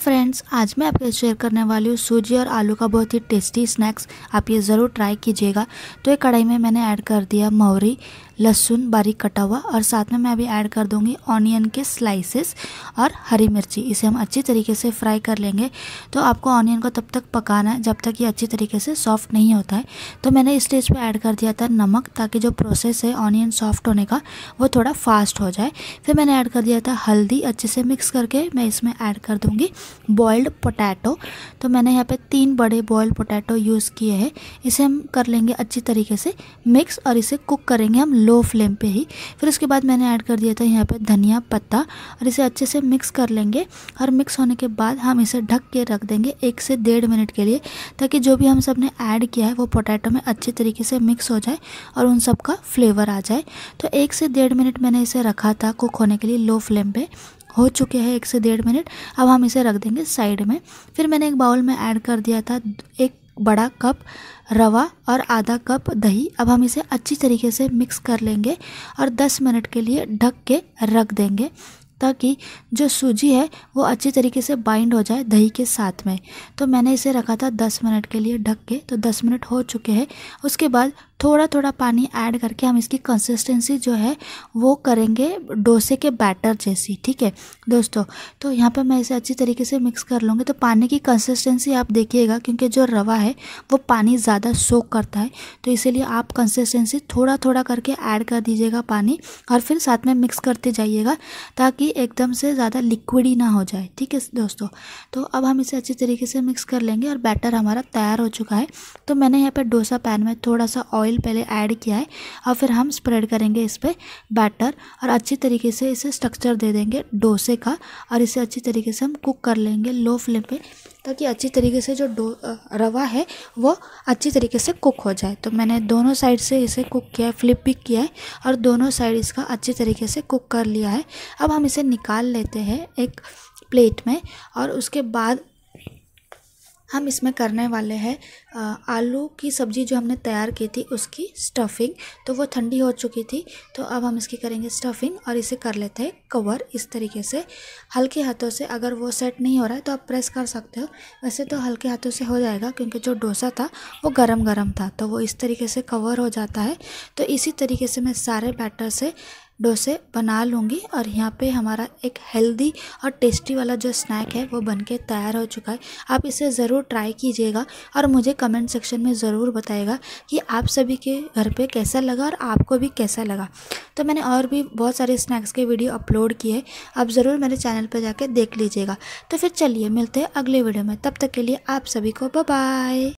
friends आज मैं आपके शेयर करने वाली हूँ सूजी और आलू का बहुत ही टेस्टी स्नैक्स आप ये ज़रूर ट्राई कीजिएगा तो एक कढ़ाई में मैंने ऐड कर दिया मौरी लहसुन बारीक कटा हुआ और साथ में मैं अभी ऐड कर दूंगी ऑनियन के स्लाइसेस और हरी मिर्ची इसे हम अच्छी तरीके से फ्राई कर लेंगे तो आपको ऑनियन को तब तक पकाना है जब तक ये अच्छी तरीके से सॉफ्ट नहीं होता है तो मैंने इस स्टेज पर ऐड कर दिया था नमक ताकि जो प्रोसेस है ऑनियन सॉफ्ट होने का वो थोड़ा फास्ट हो जाए फिर मैंने ऐड कर दिया था हल्दी अच्छे से मिक्स करके मैं इसमें ऐड कर दूँगी बॉयल्ड पोटैटो तो मैंने यहाँ पर तीन बड़े बॉयल्ड पोटैटो यूज़ किए हैं इसे हम कर लेंगे अच्छी तरीके से मिक्स और इसे कुक करेंगे हम लो फ्लेम पे ही फिर उसके बाद मैंने ऐड कर दिया था यहाँ पे धनिया पत्ता और इसे अच्छे से मिक्स कर लेंगे और मिक्स होने के बाद हम इसे ढक के रख देंगे एक से डेढ़ मिनट के लिए ताकि जो भी हम सब ने ऐड किया है वो पोटैटो में अच्छे तरीके से मिक्स हो जाए और उन सब का फ्लेवर आ जाए तो एक से डेढ़ मिनट मैंने इसे रखा था कुक होने के लिए लो फ्लेम पर हो चुके हैं एक से डेढ़ मिनट अब हम इसे रख देंगे साइड में फिर मैंने एक बाउल में ऐड कर दिया था एक बड़ा कप रवा और आधा कप दही अब हम इसे अच्छी तरीके से मिक्स कर लेंगे और 10 मिनट के लिए ढक के रख देंगे ताकि जो सूजी है वो अच्छी तरीके से बाइंड हो जाए दही के साथ में तो मैंने इसे रखा था 10 मिनट के लिए ढक के तो 10 मिनट हो चुके हैं उसके बाद थोड़ा थोड़ा पानी ऐड करके हम इसकी कंसिस्टेंसी जो है वो करेंगे डोसे के बैटर जैसी ठीक है दोस्तों तो यहाँ पे मैं इसे अच्छी तरीके से मिक्स कर लूँगी तो पानी की कंसिस्टेंसी आप देखिएगा क्योंकि जो रवा है वो पानी ज़्यादा सोख करता है तो इसीलिए आप कंसिस्टेंसी थोड़ा थोड़ा करके ऐड कर दीजिएगा पानी और फिर साथ में मिक्स करते जाइएगा ताकि एकदम से ज़्यादा लिक्विड ही ना हो जाए ठीक है दोस्तों तो अब हम इसे अच्छी तरीके से मिक्स कर लेंगे और बैटर हमारा तैयार हो चुका है तो मैंने यहाँ पर डोसा पैन में थोड़ा सा ऑयल ऑयल पहले ऐड किया है और फिर हम स्प्रेड करेंगे इस पर बैटर और अच्छी तरीके से इसे स्ट्रक्चर दे देंगे डोसे का और इसे अच्छी तरीके से हम कुक कर लेंगे लो फ्लेम पे ताकि अच्छी तरीके से जो डो रवा है वो अच्छी तरीके से कुक हो जाए तो मैंने दोनों साइड से इसे कुक किया है फ्लिप भी किया है और दोनों साइड इसका अच्छी तरीके से कुक कर लिया है अब हम इसे निकाल लेते हैं एक प्लेट में और उसके बाद हम इसमें करने वाले हैं आलू की सब्ज़ी जो हमने तैयार की थी उसकी स्टफिंग तो वो ठंडी हो चुकी थी तो अब हम इसकी करेंगे स्टफिंग और इसे कर लेते हैं कवर इस तरीके से हल्के हाथों से अगर वो सेट नहीं हो रहा है तो आप प्रेस कर सकते हो वैसे तो हल्के हाथों से हो जाएगा क्योंकि जो डोसा था वो गर्म गर्म था तो वो इस तरीके से कवर हो जाता है तो इसी तरीके से मैं सारे बैटर से डोसे बना लूँगी और यहाँ पे हमारा एक हेल्दी और टेस्टी वाला जो स्नैक है वो बन के तैयार हो चुका है आप इसे ज़रूर ट्राई कीजिएगा और मुझे कमेंट सेक्शन में ज़रूर बताएगा कि आप सभी के घर पे कैसा लगा और आपको भी कैसा लगा तो मैंने और भी बहुत सारे स्नैक्स के वीडियो अपलोड किए हैं आप ज़रूर मेरे चैनल पर जाके देख लीजिएगा तो फिर चलिए मिलते हैं अगले वीडियो में तब तक के लिए आप सभी को बाय